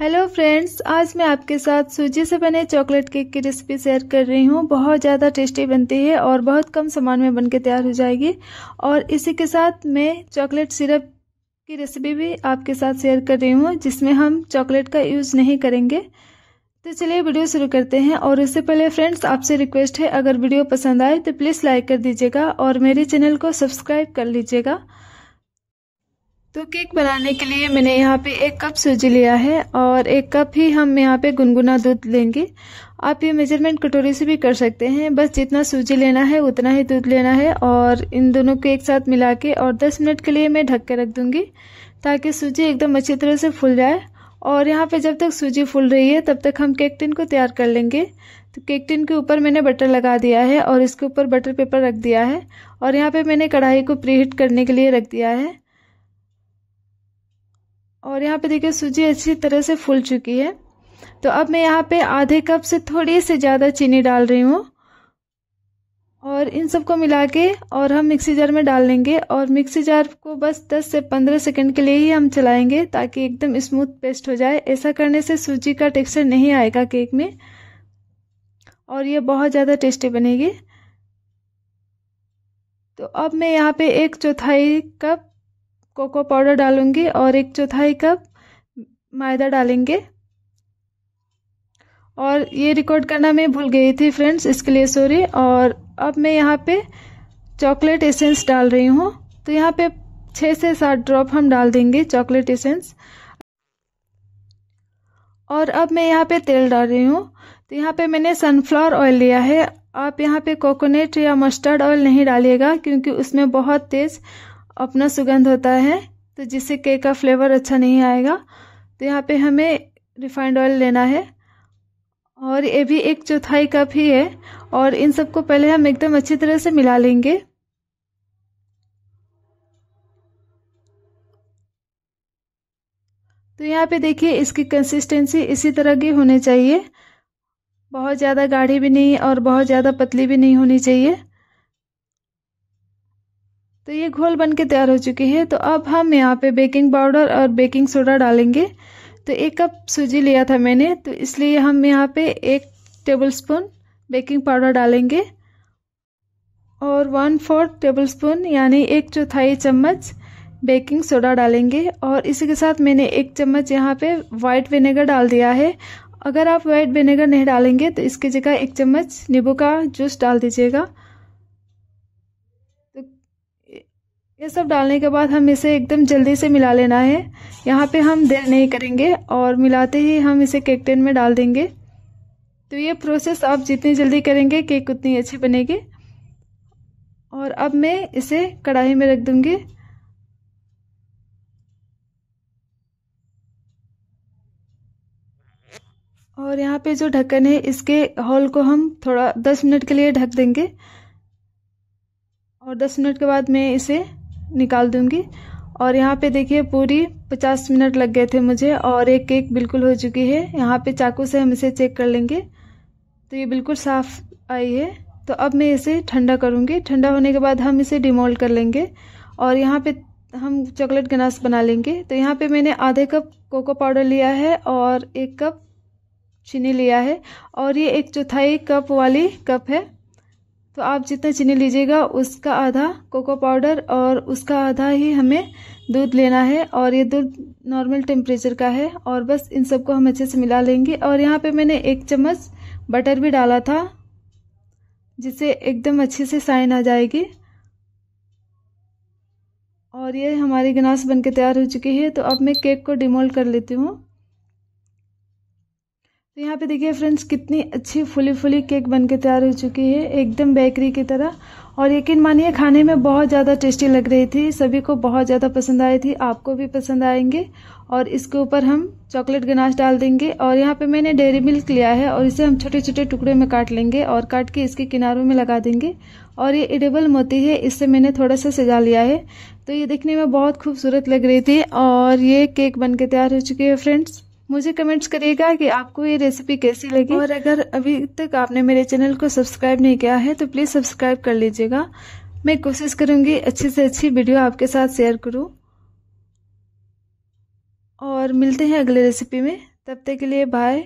hello friends आज मैं आपके साथ सूजी से बने चॉकलेट केक की रेसिपी शेयर कर रही हूँ बहुत ज़्यादा टेस्टी बनती है और बहुत कम सामान में बनके तैयार हो जाएगी और इसी के साथ मैं चॉकलेट सिरप की रेसिपी भी आपके साथ शेयर कर रही हूँ जिसमें हम चॉकलेट का यूज़ नहीं करेंगे तो चलिए वीडियो शुरू करते हैं और इससे पहले फ्रेंड्स आपसे रिक्वेस्ट है अगर वीडियो पसंद आए तो प्लीज़ लाइक कर दीजिएगा और मेरे चैनल को सब्सक्राइब कर लीजिएगा तो केक बनाने के लिए मैंने यहाँ पे एक कप सूजी लिया है और एक कप ही हम यहाँ पे गुनगुना दूध लेंगे आप ये मेजरमेंट कटोरी से भी कर सकते हैं बस जितना सूजी लेना है उतना ही दूध लेना है और इन दोनों को एक साथ मिला के और 10 मिनट के लिए मैं ढक के रख दूंगी ताकि सूजी एकदम अच्छी तरह से फूल जाए और यहाँ पे जब तक सूजी फूल रही है तब तक हम केक टिन को तैयार कर लेंगे तो केक टिन के ऊपर मैंने बटर लगा दिया है और इसके ऊपर बटर पेपर रख दिया है और यहाँ पे मैंने कढ़ाई को प्रीहीट करने के लिए रख दिया है और यहाँ पे देखिए सूजी अच्छी तरह से फूल चुकी है तो अब मैं यहाँ पे आधे कप से थोड़ी सी ज़्यादा चीनी डाल रही हूँ और इन सबको मिला के और हम मिक्सी जार में डाल लेंगे और मिक्सी जार को बस 10 से 15 सेकंड के लिए ही हम चलाएंगे ताकि एकदम स्मूथ पेस्ट हो जाए ऐसा करने से सूजी का टेक्सचर नहीं आएगा केक में और ये बहुत ज़्यादा टेस्टी बनेगी तो अब मैं यहाँ पे एक चौथाई कप कोको पाउडर डालूंगी और एक चौथाई कप मैदा डालेंगे और ये रिकॉर्ड करना मैं भूल गई थी फ्रेंड्स इसके लिए सॉरी और अब मैं यहाँ पे चॉकलेट एसेंस डाल रही हूँ तो यहाँ पे छः से सात ड्रॉप हम डाल देंगे चॉकलेट एसेंस और अब मैं यहाँ पे तेल डाल रही हूँ तो यहाँ पे मैंने सनफ्लावर ऑयल लिया है आप यहाँ पे कोकोनट या मस्टर्ड ऑयल नहीं डालिएगा क्योंकि उसमें बहुत तेज़ अपना सुगंध होता है तो जिससे केक का फ्लेवर अच्छा नहीं आएगा तो यहाँ पे हमें रिफाइंड ऑयल लेना है और ये भी एक चौथाई कप ही है और इन सबको पहले हम एकदम अच्छी तरह से मिला लेंगे तो यहाँ पे देखिए इसकी कंसिस्टेंसी इसी तरह की होनी चाहिए बहुत ज़्यादा गाढ़ी भी नहीं और बहुत ज़्यादा पतली भी नहीं होनी चाहिए तो ये घोल बन के तैयार हो चुकी है तो अब हम यहाँ पे बेकिंग पाउडर और बेकिंग सोडा डालेंगे तो एक कप सूजी लिया था मैंने तो इसलिए हम यहाँ पे एक टेबल स्पून बेकिंग पाउडर डालेंगे और वन फोर्थ टेबल स्पून यानी एक चौथाई चम्मच बेकिंग सोडा डालेंगे और इसी के साथ मैंने एक चम्मच यहाँ पे वाइट विनेगर डाल दिया है अगर आप वाइट विनेगर नहीं डालेंगे तो इसकी जगह एक चम्मच नींबू का जूस डाल दीजिएगा ये सब डालने के बाद हम इसे एकदम जल्दी से मिला लेना है यहाँ पे हम देर नहीं करेंगे और मिलाते ही हम इसे केक टेन में डाल देंगे तो ये प्रोसेस आप जितनी जल्दी करेंगे केक उतनी अच्छी बनेगी और अब मैं इसे कढ़ाई में रख दूंगी और यहाँ पे जो ढक्कन है इसके हॉल को हम थोड़ा दस मिनट के लिए ढक देंगे और दस मिनट के बाद मैं इसे निकाल दूँगी और यहाँ पे देखिए पूरी पचास मिनट लग गए थे मुझे और एक केक बिल्कुल हो चुकी है यहाँ पे चाकू से हम इसे चेक कर लेंगे तो ये बिल्कुल साफ आई है तो अब मैं इसे ठंडा करूँगी ठंडा होने के बाद हम इसे डिमोल्ड कर लेंगे और यहाँ पे हम चॉकलेट गनास बना लेंगे तो यहाँ पे मैंने आधे कप कोको पाउडर लिया है और एक कप चीनी लिया है और ये एक चौथाई कप वाली कप है तो आप जितना चीनी लीजिएगा उसका आधा कोको पाउडर और उसका आधा ही हमें दूध लेना है और ये दूध नॉर्मल टेम्परेचर का है और बस इन सबको हम अच्छे से मिला लेंगे और यहाँ पे मैंने एक चम्मच बटर भी डाला था जिससे एकदम अच्छे से साइन आ जाएगी और ये हमारी गनास बनके तैयार हो चुकी है तो अब मैं केक को डिमोल्ड कर लेती हूँ तो यहाँ पे देखिए फ्रेंड्स कितनी अच्छी फुली फुली केक बन के तैयार हो चुकी है एकदम बेकरी की तरह और यकीन मानिए खाने में बहुत ज़्यादा टेस्टी लग रही थी सभी को बहुत ज़्यादा पसंद आई थी आपको भी पसंद आएंगे और इसके ऊपर हम चॉकलेट गनाश डाल देंगे और यहाँ पे मैंने डेयरी मिल्क लिया है और इसे हम छोटे छोटे टुकड़े में काट लेंगे और काट के इसके किनारों में लगा देंगे और ये एडेबल मोती है इससे मैंने थोड़ा सा सजा लिया है तो ये देखने में बहुत खूबसूरत लग रही थी और ये केक बन के तैयार हो चुकी है फ्रेंड्स मुझे कमेंट्स करिएगा कि आपको ये रेसिपी कैसी लगी और अगर अभी तक आपने मेरे चैनल को सब्सक्राइब नहीं किया है तो प्लीज़ सब्सक्राइब कर लीजिएगा मैं कोशिश करूँगी अच्छी से अच्छी वीडियो आपके साथ शेयर करूँ और मिलते हैं अगले रेसिपी में तब तक के लिए बाय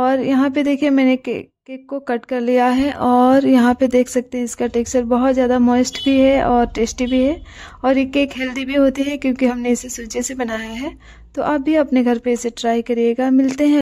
और यहाँ पे देखिए मैंने के केक को कट कर लिया है और यहाँ पे देख सकते हैं इसका टेक्सचर बहुत ज़्यादा मॉइस्ट भी है और टेस्टी भी है और ये केक हेल्दी भी होती है क्योंकि हमने इसे सूजी से बनाया है तो आप भी अपने घर पे इसे ट्राई करिएगा मिलते हैं